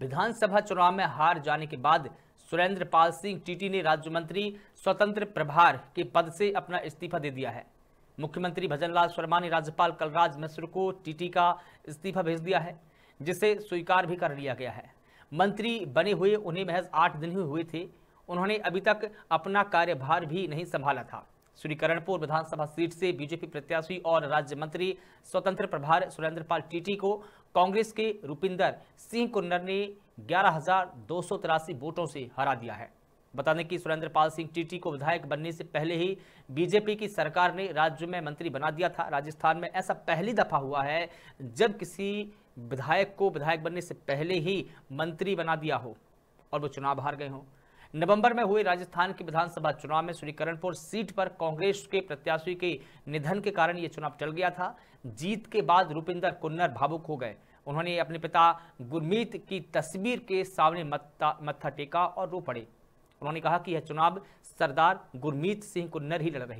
विधानसभा चुनाव में हार जाने के बाद सुरेंद्र पाल सिंह टीटी ने राज्य मंत्री स्वतंत्र प्रभार के पद से अपना इस्तीफा दे दिया है मुख्यमंत्री भजनलाल शर्मा ने राज्यपाल कलराज मिश्र को टीटी का इस्तीफा भेज दिया है जिसे स्वीकार भी कर लिया गया है मंत्री बने हुए उन्हें महज आठ दिन ही हुए थे उन्होंने अभी तक अपना कार्यभार भी नहीं संभाला था श्री करणपुर विधानसभा सीट से बीजेपी प्रत्याशी और राज्य मंत्री स्वतंत्र प्रभार सुरेंद्र पाल टीटी को कांग्रेस के रूपिंदर सिंह कुन्नर ने ग्यारह वोटों से हरा दिया है बता दें कि सुरेंद्र पाल सिंह टीटी को विधायक बनने से पहले ही बीजेपी की सरकार ने राज्य में मंत्री बना दिया था राजस्थान में ऐसा पहली दफा हुआ है जब किसी विधायक को विधायक बनने से पहले ही मंत्री बना दिया हो और वो चुनाव हार गए हों नवंबर में हुए राजस्थान के विधानसभा चुनाव में श्रीकरणपुर सीट पर कांग्रेस के प्रत्याशी के निधन के कारण ये चुनाव टल गया था जीत के बाद रूपिंदर कुन्नर भावुक हो गए उन्होंने अपने पिता गुरमीत की तस्वीर के सामने मत्था टेका और रो पड़े उन्होंने कहा कि यह चुनाव सरदार गुरमीत सिंह कुन्नर ही लड़ रहे